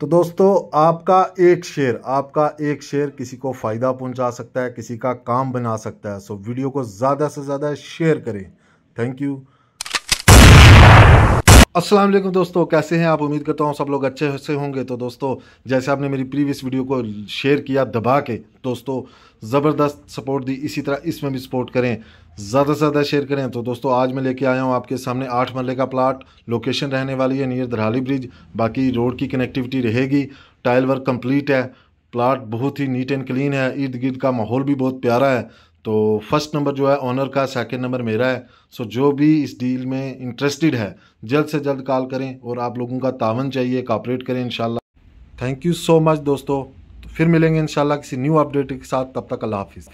तो दोस्तों आपका एक शेयर आपका एक शेयर किसी को फ़ायदा पहुंचा सकता है किसी का काम बना सकता है सो वीडियो को ज़्यादा से ज़्यादा शेयर करें थैंक यू अस्सलाम वालेकुम दोस्तों कैसे हैं आप उम्मीद करता हूँ सब लोग अच्छे से होंगे तो दोस्तों जैसे आपने मेरी प्रीवियस वीडियो को शेयर किया दबा के दोस्तों ज़बरदस्त सपोर्ट दी इसी तरह इसमें भी सपोर्ट करें ज़्यादा से ज़्यादा शेयर करें तो दोस्तों आज मैं लेके आया हूँ आपके सामने आठ मरले का प्लाट लोकेशन रहने वाली है नियर दरहाली ब्रिज बाकी रोड की कनेक्टिविटी रहेगी टाइल वर्क कम्प्लीट है प्लाट बहुत ही नीट एंड क्लीन है इर्द गिर्द का माहौल भी बहुत प्यारा है तो फर्स्ट नंबर जो है ऑनर का सेकंड नंबर मेरा है सो जो भी इस डील में इंटरेस्टेड है जल्द से जल्द कॉल करें और आप लोगों का तावन चाहिए कॉपरेट करें इन थैंक यू सो मच दोस्तों तो फिर मिलेंगे इन किसी न्यू अपडेट के साथ तब तक अल्लाह हाफिज़